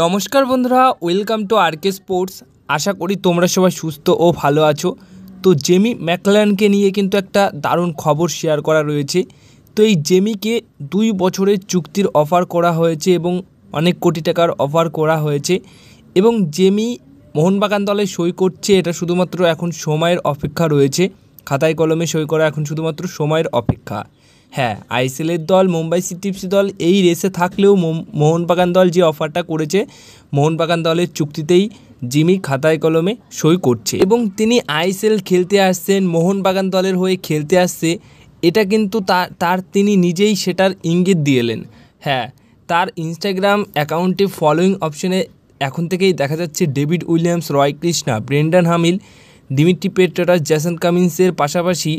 নমস্কার বন্ধুরা welcome to RK Sports আশা করি তোমরা সবাই সুস্থ ও ভালো আছো তো জেমি ম্যাকলানকে নিয়ে কিন্তু একটা দারুণ খবর শেয়ার করা রয়েছে তো এই জেমিকে দুই বছরের চুক্তির অফার করা হয়েছে এবং অনেক কোটি টাকার অফার করা হয়েছে এবং জেমি মোহনবাগান দলে সই করছে এটা শুধুমাত্র এখন সময়ের অপেক্ষা রয়েছে খাতায় কলমে সই করা এখন শুধুমাত্র সময়ের অপেক্ষা হ্যাঁ আইসিএলের দল মুম্বাই সিটিএফসি দল এই রেসে থাকলেও মোহনবাগান দল যে অফারটা করেছে মোহনবাগান দলের চুক্তিতেই জিমি খাতায় কলমে সই করছে এবং তিনি আইএসএল খেলতে আসছেন মোহনবাগান দলের হয়ে খেলতে আসছে এটা কিন্তু তার তিনি নিজেই সেটার ইঙ্গিত দিয়েলেন হ্যাঁ তার ইনস্টাগ্রাম অ্যাকাউন্টে ফলোয়িং অপশনে এখন থেকেই দেখা যাচ্ছে David Williams Roy Krishna Brendan Hamill Dimitri Petratos Jason কামিন্সের পাশাপাশি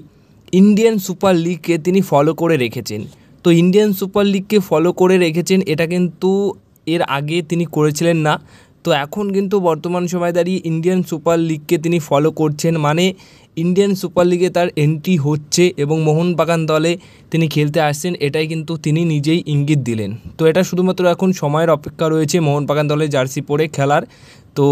ইন্ডিয়ান সুপার লিগকে তিনি ফলো করে রেখেছেন তো ইন্ডিয়ান সুপার লিগকে ফলো করে রেখেছেন এটা কিন্তু এর আগে তিনি করেছিলেন না তো এখন কিন্তু বর্তমান সময় দাঁড়িয়ে ইন্ডিয়ান সুপার লিগকে তিনি ফলো করছেন মানে ইন্ডিয়ান সুপার লিগে তার এন্ট্রি হচ্ছে এবং মোহনবাগান দলে তিনি খেলতে আসছেন এটাই কিন্তু তিনি নিজেই ইঙ্গিত দিলেন তো এটা শুধুমাত্র এখন সময়ের অপেক্ষা রয়েছে মোহনবাগান দলে জার্সি পরে খেলার তো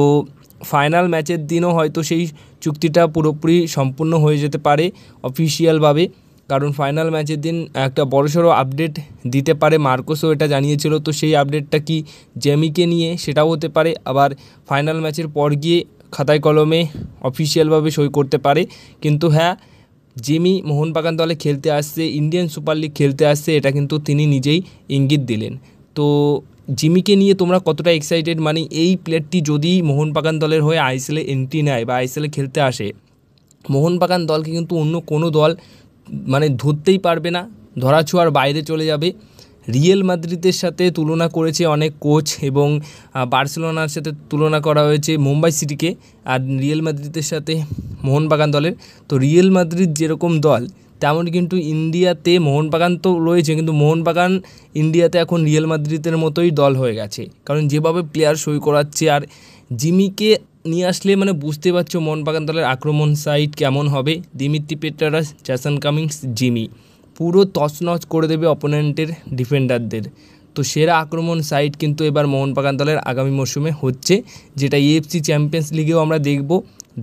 ফাইনাল ম্যাচের দিনও হয়তো সেই চুক্তিটা পুরোপুরি সম্পূর্ণ হয়ে যেতে পারে অফিসিয়ালভাবে কারণ ফাইনাল ম্যাচের দিন একটা বড়সড় আপডেট দিতে পারে মার্কোসও এটা জানিয়েছিল তো সেই আপডেটটা কি জেমিকে নিয়ে সেটাও হতে পারে আবার ফাইনাল ম্যাচের পর গিয়ে খাতায় কলমে অফিসিয়ালভাবে সই করতে পারে কিন্তু হ্যাঁ জিমি মোহনবাগান দলে খেলতে আসছে ইন্ডিয়ান সুপার লিগ খেলতে আসছে এটা কিন্তু তিনি নিজেই ইঙ্গিত দিলেন তো জিমিকে নিয়ে তোমরা কতটা এক্সাইটেড মানে এই প্লেয়ারটি যদি মোহনবাগান দলের হয়ে আইসিএলে এন্ট্রি নেয় বা আইসিএলে খেলতে আসে মোহনবাগান দলকে কিন্তু অন্য কোনো দল মানে ধরতেই পারবে না ছোঁয়ার বাইরে চলে যাবে রিয়েল মাদ্রিদের সাথে তুলনা করেছে অনেক কোচ এবং বার্সেলোনার সাথে তুলনা করা হয়েছে মুম্বাই সিটিকে আর রিয়েল মাদ্রিদের সাথে মোহনবাগান দলের তো রিয়েল মাদ্রিদ যেরকম দল তেমন কিন্তু ইন্ডিয়াতে মোহনবাগান তো রয়েছে কিন্তু মোহনবাগান ইন্ডিয়াতে এখন রিয়েল মাদ্রিদের মতোই দল হয়ে গেছে কারণ যেভাবে প্লেয়ার সই করাচ্ছে আর জিমিকে নিয়ে আসলে মানে বুঝতে পারছো মোহনবাগান দলের আক্রমণ সাইড কেমন হবে Dimitri Petratos Jason Cummings Jimmy পুরো তছনছ করে দেবে অপোনেন্টের ডিফেন্ডারদের তো সেরা আক্রমণ সাইড কিন্তু এবার মোহনবাগান দলের আগামী মরশুমে হচ্ছে যেটা ইএফসি চ্যাম্পিয়ন্স লিগেও আমরা দেখব